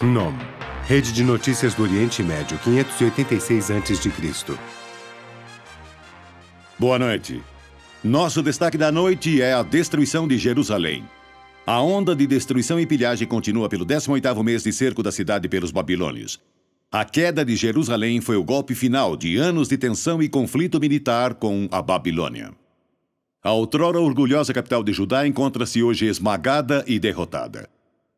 Nome: Rede de Notícias do Oriente Médio, 586 a.C. Boa noite. Nosso destaque da noite é a destruição de Jerusalém. A onda de destruição e pilhagem continua pelo 18º mês de cerco da cidade pelos babilônios. A queda de Jerusalém foi o golpe final de anos de tensão e conflito militar com a Babilônia. A outrora orgulhosa capital de Judá encontra-se hoje esmagada e derrotada.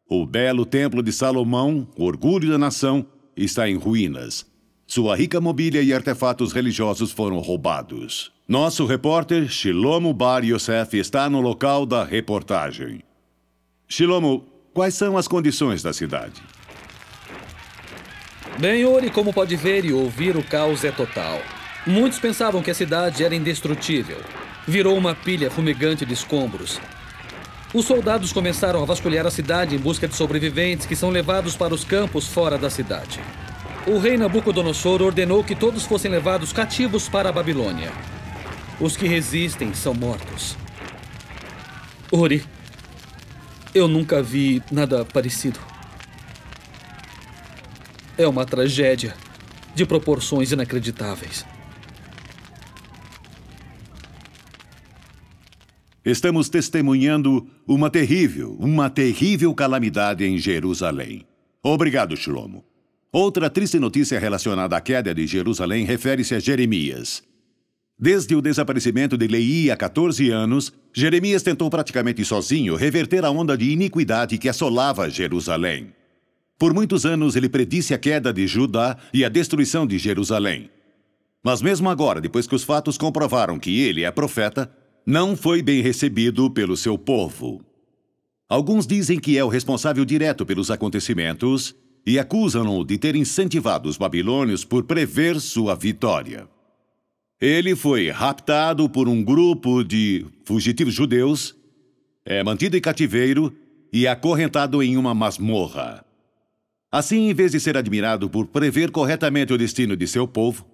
O belo Templo de Salomão, orgulho da nação, está em ruínas. Sua rica mobília e artefatos religiosos foram roubados. Nosso repórter Shilomo Bar Yosef está no local da reportagem. Shilomo, quais são as condições da cidade? Bem, Ori, como pode ver e ouvir, o caos é total. Muitos pensavam que a cidade era indestrutível. Virou uma pilha fumegante de escombros. Os soldados começaram a vasculhar a cidade em busca de sobreviventes que são levados para os campos fora da cidade. O rei Nabucodonosor ordenou que todos fossem levados cativos para a Babilônia. Os que resistem são mortos. Ori, eu nunca vi nada parecido. É uma tragédia de proporções inacreditáveis. Estamos testemunhando uma terrível, uma terrível calamidade em Jerusalém. Obrigado, Shlomo. Outra triste notícia relacionada à queda de Jerusalém refere-se a Jeremias. Desde o desaparecimento de Leí há 14 anos, Jeremias tentou praticamente sozinho reverter a onda de iniquidade que assolava Jerusalém. Por muitos anos ele predisse a queda de Judá e a destruição de Jerusalém. Mas mesmo agora, depois que os fatos comprovaram que ele é profeta, não foi bem recebido pelo seu povo. Alguns dizem que é o responsável direto pelos acontecimentos e acusam-no de ter incentivado os babilônios por prever sua vitória. Ele foi raptado por um grupo de fugitivos judeus, é mantido em cativeiro e acorrentado em uma masmorra. Assim, em vez de ser admirado por prever corretamente o destino de seu povo,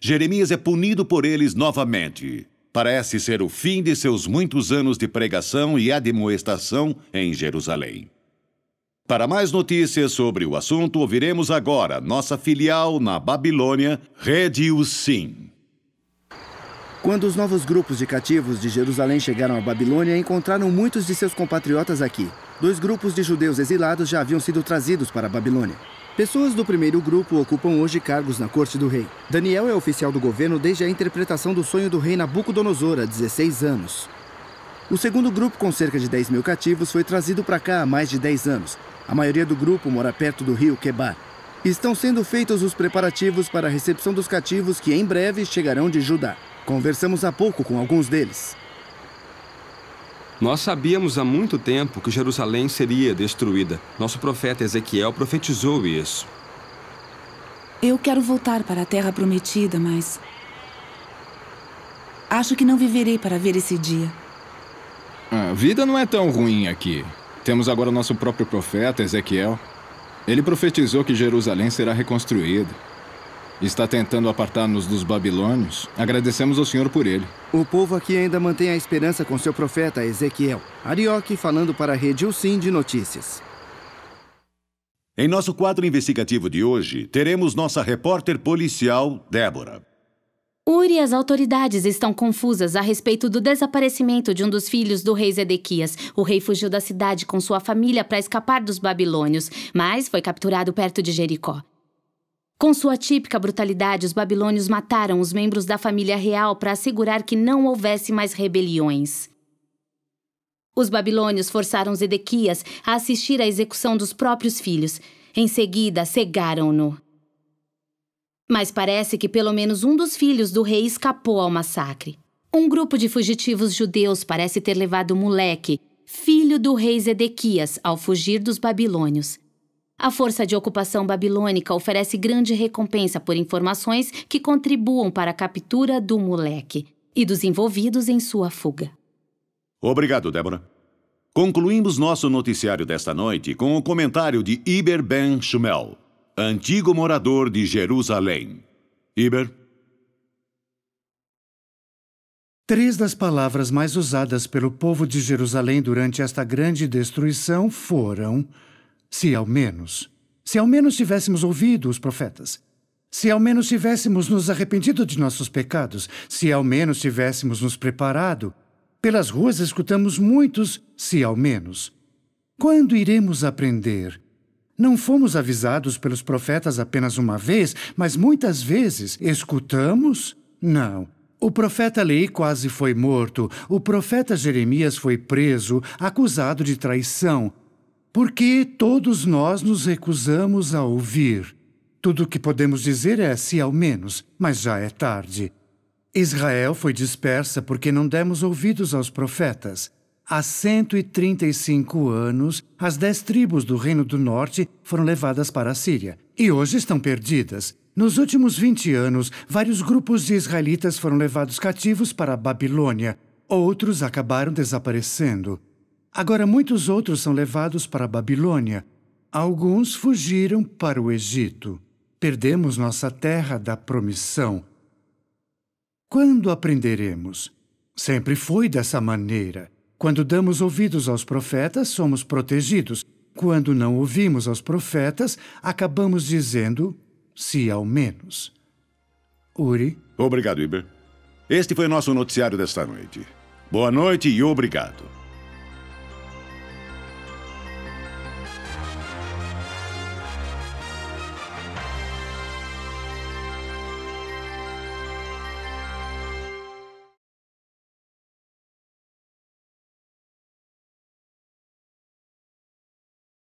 Jeremias é punido por eles novamente parece ser o fim de seus muitos anos de pregação e admoestação em Jerusalém. Para mais notícias sobre o assunto, ouviremos agora nossa filial na Babilônia, Rede Sim. Quando os novos grupos de cativos de Jerusalém chegaram à Babilônia, encontraram muitos de seus compatriotas aqui. Dois grupos de judeus exilados já haviam sido trazidos para a Babilônia. Pessoas do primeiro grupo ocupam hoje cargos na corte do rei. Daniel é oficial do governo desde a interpretação do sonho do rei Nabucodonosor há 16 anos. O segundo grupo, com cerca de 10 mil cativos, foi trazido para cá há mais de 10 anos. A maioria do grupo mora perto do rio Quebar. Estão sendo feitos os preparativos para a recepção dos cativos que em breve chegarão de Judá. Conversamos há pouco com alguns deles. Nós sabíamos há muito tempo que Jerusalém seria destruída. Nosso profeta Ezequiel profetizou isso. Eu quero voltar para a Terra Prometida, mas. Acho que não viverei para ver esse dia. A vida não é tão ruim aqui. Temos agora o nosso próprio profeta, Ezequiel. Ele profetizou que Jerusalém será reconstruída. Está tentando apartar-nos dos babilônios? Agradecemos ao Senhor por ele. O povo aqui ainda mantém a esperança com seu profeta Ezequiel. Arioque falando para a rede Sim de Notícias. Em nosso quadro investigativo de hoje, teremos nossa repórter policial, Débora. Uri e as autoridades estão confusas a respeito do desaparecimento de um dos filhos do rei Zedequias. O rei fugiu da cidade com sua família para escapar dos babilônios, mas foi capturado perto de Jericó. Com sua típica brutalidade, os babilônios mataram os membros da família real para assegurar que não houvesse mais rebeliões. Os babilônios forçaram Zedequias a assistir à execução dos próprios filhos. Em seguida, cegaram-no. Mas parece que pelo menos um dos filhos do rei escapou ao massacre. Um grupo de fugitivos judeus parece ter levado o moleque, filho do rei Zedequias, ao fugir dos babilônios. A força de ocupação babilônica oferece grande recompensa por informações que contribuam para a captura do moleque e dos envolvidos em sua fuga. Obrigado, Débora. Concluímos nosso noticiário desta noite com o comentário de Iber Ben Schumel, antigo morador de Jerusalém. Iber. Três das palavras mais usadas pelo povo de Jerusalém durante esta grande destruição foram se ao menos, se ao menos tivéssemos ouvido os profetas, se ao menos tivéssemos nos arrependido de nossos pecados, se ao menos tivéssemos nos preparado, pelas ruas escutamos muitos, se ao menos. Quando iremos aprender? Não fomos avisados pelos profetas apenas uma vez, mas muitas vezes escutamos? Não. O profeta Lei quase foi morto, o profeta Jeremias foi preso, acusado de traição, porque todos nós nos recusamos a ouvir. Tudo o que podemos dizer é se ao menos, mas já é tarde. Israel foi dispersa porque não demos ouvidos aos profetas. Há 135 anos, as dez tribos do Reino do Norte foram levadas para a Síria e hoje estão perdidas. Nos últimos 20 anos, vários grupos de israelitas foram levados cativos para a Babilônia. Outros acabaram desaparecendo. Agora muitos outros são levados para a Babilônia. Alguns fugiram para o Egito. Perdemos nossa terra da promissão. Quando aprenderemos? Sempre foi dessa maneira. Quando damos ouvidos aos profetas, somos protegidos. Quando não ouvimos aos profetas, acabamos dizendo, se ao menos. Uri. Obrigado, Iber. Este foi nosso noticiário desta noite. Boa noite e obrigado.